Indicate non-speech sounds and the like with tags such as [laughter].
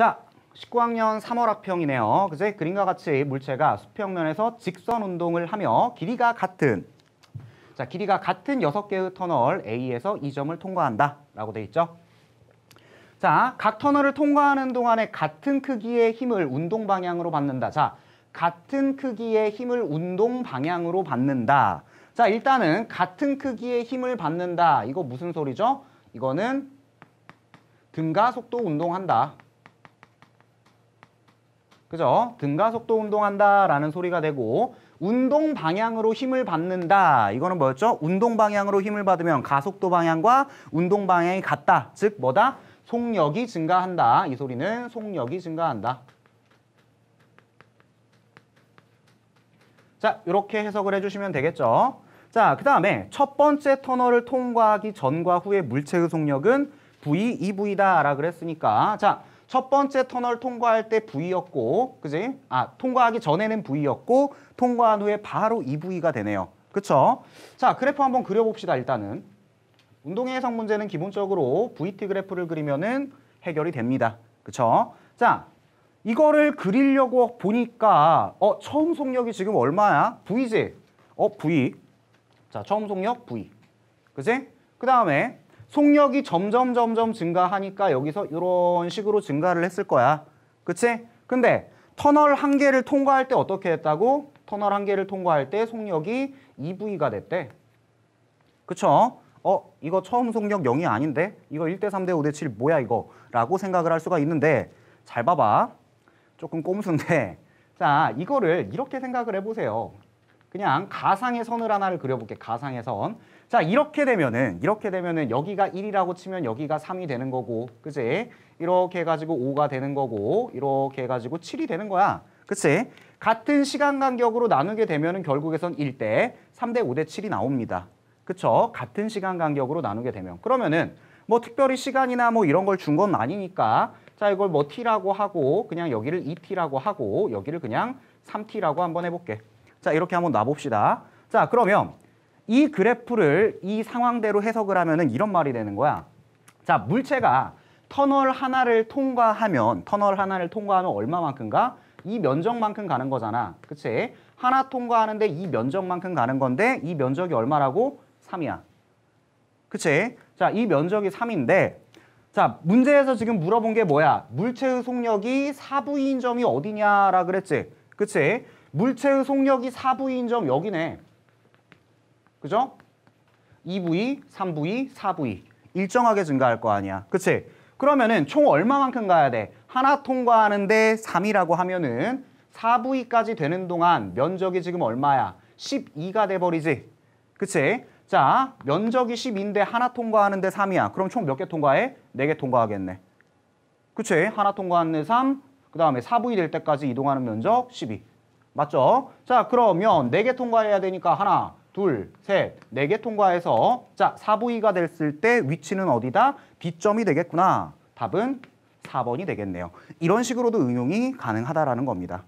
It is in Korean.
자, 19학년 3월 학평이네요. 그제 그림과 같이 물체가 수평면에서 직선 운동을 하며 길이가 같은 자, 길이가 같은 6개의 터널 A에서 이점을 통과한다 라고 돼 있죠. 자, 각 터널을 통과하는 동안에 같은 크기의 힘을 운동 방향으로 받는다. 자, 같은 크기의 힘을 운동 방향으로 받는다. 자, 일단은 같은 크기의 힘을 받는다. 이거 무슨 소리죠? 이거는 등가 속도 운동한다. 그죠? 등가속도 운동한다라는 소리가 되고 운동 방향으로 힘을 받는다. 이거는 뭐였죠? 운동 방향으로 힘을 받으면 가속도 방향과 운동 방향이 같다. 즉 뭐다? 속력이 증가한다. 이 소리는 속력이 증가한다. 자, 이렇게 해석을 해주시면 되겠죠. 자, 그 다음에 첫 번째 터널을 통과하기 전과 후의 물체의 속력은 V, EV다라 고 그랬으니까 자, 첫 번째 터널 통과할 때 V였고 그지? 아 통과하기 전에는 V였고 통과한 후에 바로 2V가 되네요. 그쵸? 자 그래프 한번 그려봅시다 일단은. 운동의 해석 문제는 기본적으로 VT 그래프를 그리면은 해결이 됩니다. 그쵸? 자 이거를 그리려고 보니까 어 처음 속력이 지금 얼마야? V지? 어 V. 자 처음 속력 V. 그지? 그 다음에 속력이 점점 점점 증가하니까 여기서 이런 식으로 증가를 했을 거야. 그치? 근데 터널 한 개를 통과할 때 어떻게 했다고? 터널 한 개를 통과할 때 속력이 2V가 됐대. 그쵸? 어, 이거 처음 속력 0이 아닌데? 이거 1대 3대 5대 7 뭐야 이거? 라고 생각을 할 수가 있는데 잘 봐봐. 조금 꼼수인데 [laughs] 자, 이거를 이렇게 생각을 해보세요. 그냥 가상의 선을 하나를 그려볼게. 가상의 선. 자 이렇게 되면은 이렇게 되면은 여기가 1이라고 치면 여기가 3이 되는 거고 그치 이렇게 해가지고 5가 되는 거고 이렇게 해가지고 7이 되는 거야 그치 같은 시간 간격으로 나누게 되면은 결국에선 1대 3대 5대 7이 나옵니다 그쵸 같은 시간 간격으로 나누게 되면 그러면은 뭐 특별히 시간이나 뭐 이런 걸 준 건 아니니까 자 이걸 뭐 t라고 하고 그냥 여기를 2t라고 하고 여기를 그냥 3t라고 한번 해볼게 자, 이렇게 한번 놔봅시다. 자, 그러면 이 그래프를 이 상황대로 해석을 하면은 이런 말이 되는 거야. 자, 물체가 터널 하나를 통과하면 터널 하나를 통과하면 얼마만큼가? 이 면적만큼 가는 거잖아. 그치? 하나 통과하는데 이 면적만큼 가는 건데 이 면적이 얼마라고? 3이야. 그치? 자, 이 면적이 3인데 자, 문제에서 지금 물어본 게 뭐야? 물체의 속력이 4부인 점이 어디냐라 그랬지? 그치? 물체의 속력이 4부위인점 여기네. 그죠? 2부위3부위4부위 일정하게 증가할 거 아니야. 그치? 그러면은 총 얼마만큼 가야 돼? 하나 통과하는데 3이라고 하면은 4부위까지 되는 동안 면적이 지금 얼마야? 12가 돼버리지. 그치? 자, 면적이 10인데 하나 통과하는데 3이야. 그럼 총 몇 개 통과해? 4개 통과하겠네. 그치? 하나 통과하는데 3, 그 다음에 4부위될 때까지 이동하는 면적 12. 맞죠? 자 그러면 네 개 통과해야 되니까 하나 둘, 셋, 네 개 통과해서 자 4부위가 됐을 때 위치는 어디다? B점이 되겠구나. 답은 4번이 되겠네요. 이런 식으로도 응용이 가능하다라는 겁니다.